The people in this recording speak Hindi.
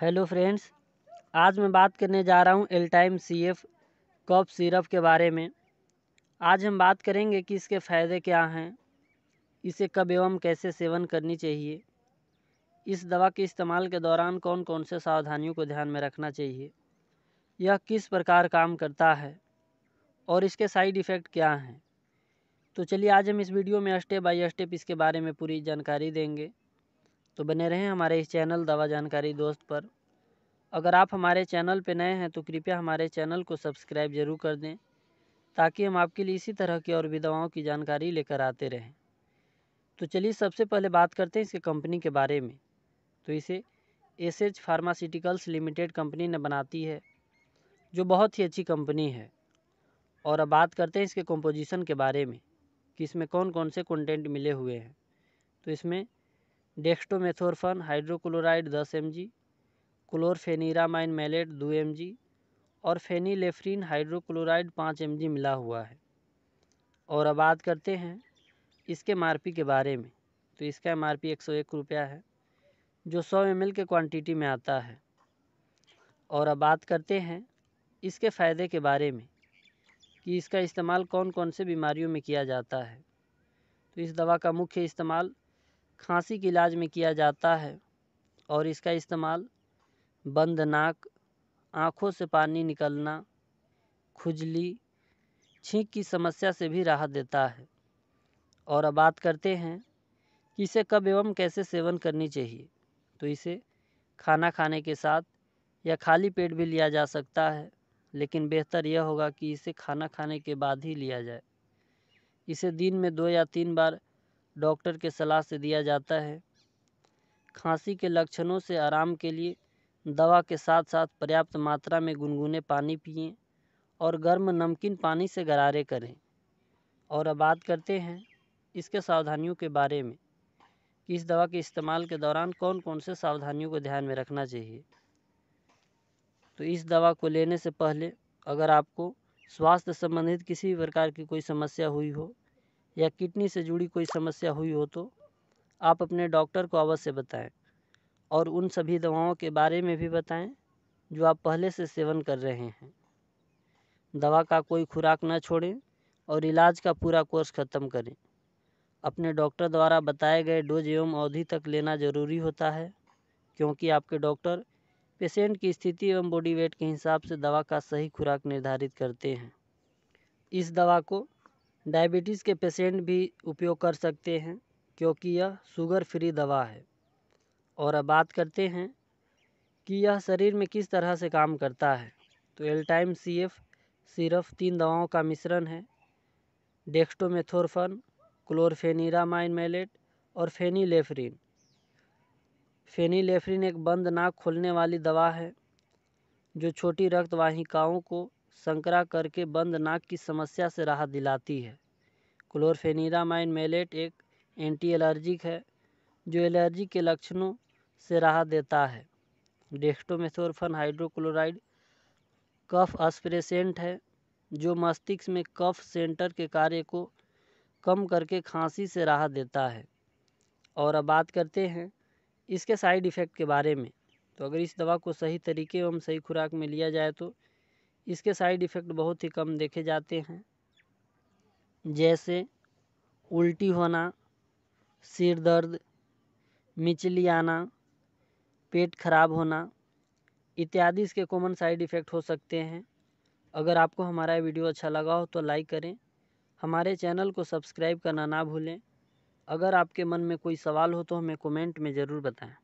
हेलो फ्रेंड्स आज मैं बात करने जा रहा हूँ time C F cough syrup के बारे में आज हम बात करेंगे कि इसके फ़ायदे क्या हैं इसे कब एवं कैसे सेवन करनी चाहिए इस दवा के इस्तेमाल के दौरान कौन कौन से सावधानियों को ध्यान में रखना चाहिए यह किस प्रकार काम करता है और इसके साइड इफ़ेक्ट क्या हैं तो चलिए आज हम इस वीडियो में स्टेप बाई स्टेप इसके बारे में पूरी जानकारी देंगे तो बने रहें हमारे इस चैनल दवा जानकारी दोस्त पर अगर आप हमारे चैनल पर नए हैं तो कृपया हमारे चैनल को सब्सक्राइब ज़रूर कर दें ताकि हम आपके लिए इसी तरह की और भी दवाओं की जानकारी लेकर आते रहें तो चलिए सबसे पहले बात करते हैं इसके कंपनी के बारे में तो इसे S H pharmaceuticals limited company ने बनाती है जो बहुत ही अच्छी कंपनी है और अब बात करते हैं इसके कंपोजिशन के बारे में कि इसमें कौन कौन से कंटेंट मिले हुए हैं तो इसमें डेक्सटोमेथोरफन हाइड्रोक्लोराइड दस एम जी क्लोरफेनिरामाइन मेलेट दो एम जी और फेनिलेफ्रिन हाइड्रोक्लोराइड पाँच एम जी मिला हुआ है और अब बात करते हैं इसके एम के बारे में तो इसका एम आर पी एक सौ एक रुपया है जो सौ एम एल के क्वांटिटी में आता है और अब बात करते हैं इसके फ़ायदे के बारे में कि इसका इस्तेमाल कौन कौन से बीमारियों में किया जाता है तो इस दवा का मुख्य इस्तेमाल खांसी के इलाज में किया जाता है और इसका इस्तेमाल बंद नाक आँखों से पानी निकलना खुजली छींक की समस्या से भी राहत देता है और अब बात करते हैं कि इसे कब एवं कैसे सेवन करनी चाहिए तो इसे खाना खाने के साथ या खाली पेट भी लिया जा सकता है लेकिन बेहतर यह होगा कि इसे खाना खाने के बाद ही लिया जाए इसे दिन में दो या तीन बार डॉक्टर के सलाह से दिया जाता है खांसी के लक्षणों से आराम के लिए दवा के साथ साथ पर्याप्त मात्रा में गुनगुने पानी पिए और गर्म नमकीन पानी से गरारे करें और अब बात करते हैं इसके सावधानियों के बारे में कि इस दवा के इस्तेमाल के दौरान कौन कौन से सावधानियों को ध्यान में रखना चाहिए तो इस दवा को लेने से पहले अगर आपको स्वास्थ्य संबंधित किसी भी प्रकार की कोई समस्या हुई हो या किडनी से जुड़ी कोई समस्या हुई हो तो आप अपने डॉक्टर को अवश्य बताएं और उन सभी दवाओं के बारे में भी बताएं जो आप पहले से सेवन कर रहे हैं दवा का कोई खुराक न छोड़ें और इलाज का पूरा कोर्स ख़त्म करें अपने डॉक्टर द्वारा बताए गए डोज एवं अवधि तक लेना ज़रूरी होता है क्योंकि आपके डॉक्टर पेशेंट की स्थिति एवं बॉडी वेट के हिसाब से दवा का सही खुराक निर्धारित करते हैं इस दवा को डायबिटीज़ के पेशेंट भी उपयोग कर सकते हैं क्योंकि यह शुगर फ्री दवा है और अब बात करते हैं कि यह शरीर में किस तरह से काम करता है तो एल्टाइम सी एफ सिर्फ तीन दवाओं का मिश्रण है डेक्स्टोमेथोरफन क्लोरफेनिरामाइन मेलेट और फेनीलेफरिन फेनीलेफरिन एक बंद नाक खोलने वाली दवा है जो छोटी रक्तवाहिकाओं को संकरा करके बंद नाक की समस्या से राहत दिलाती है क्लोरफेनिरामाइन मेलेट एक एंटी एलर्जिक है जो एलर्जी के लक्षणों से राहत देता है डेक्टोमेथोरफन हाइड्रोक्लोराइड कफ अस्प्रेसेंट है जो मस्तिष्क में कफ सेंटर के कार्य को कम करके खांसी से राहत देता है और अब बात करते हैं इसके साइड इफ़ेक्ट के बारे में तो अगर इस दवा को सही तरीके एवं सही खुराक में लिया जाए तो इसके साइड इफ़ेक्ट बहुत ही कम देखे जाते हैं जैसे उल्टी होना सिर दर्द मिचली आना पेट खराब होना इत्यादि इसके कॉमन साइड इफ़ेक्ट हो सकते हैं अगर आपको हमारा वीडियो अच्छा लगा हो तो लाइक करें हमारे चैनल को सब्सक्राइब करना ना भूलें अगर आपके मन में कोई सवाल हो तो हमें कमेंट में ज़रूर बताएं